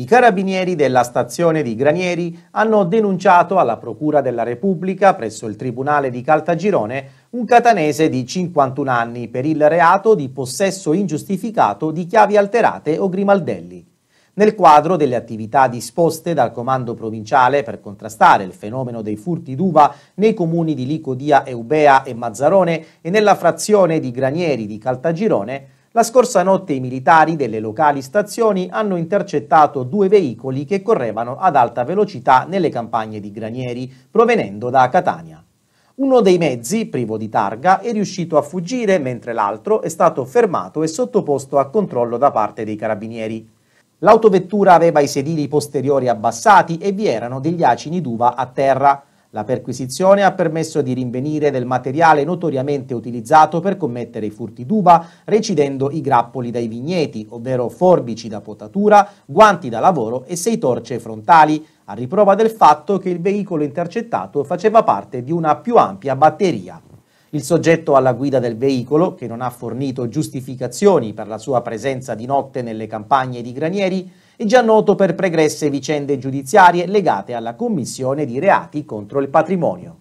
I carabinieri della stazione di Granieri hanno denunciato alla Procura della Repubblica presso il Tribunale di Caltagirone un catanese di 51 anni per il reato di possesso ingiustificato di chiavi alterate o grimaldelli. Nel quadro delle attività disposte dal Comando Provinciale per contrastare il fenomeno dei furti d'uva nei comuni di Licodia, Eubea e Mazzarone e nella frazione di Granieri di Caltagirone, la scorsa notte i militari delle locali stazioni hanno intercettato due veicoli che correvano ad alta velocità nelle campagne di Granieri, provenendo da Catania. Uno dei mezzi, privo di targa, è riuscito a fuggire, mentre l'altro è stato fermato e sottoposto a controllo da parte dei carabinieri. L'autovettura aveva i sedili posteriori abbassati e vi erano degli acini d'uva a terra. La perquisizione ha permesso di rinvenire del materiale notoriamente utilizzato per commettere i furti d'uba, recidendo i grappoli dai vigneti, ovvero forbici da potatura, guanti da lavoro e sei torce frontali, a riprova del fatto che il veicolo intercettato faceva parte di una più ampia batteria. Il soggetto alla guida del veicolo, che non ha fornito giustificazioni per la sua presenza di notte nelle campagne di Granieri, già noto per pregresse vicende giudiziarie legate alla commissione di reati contro il patrimonio.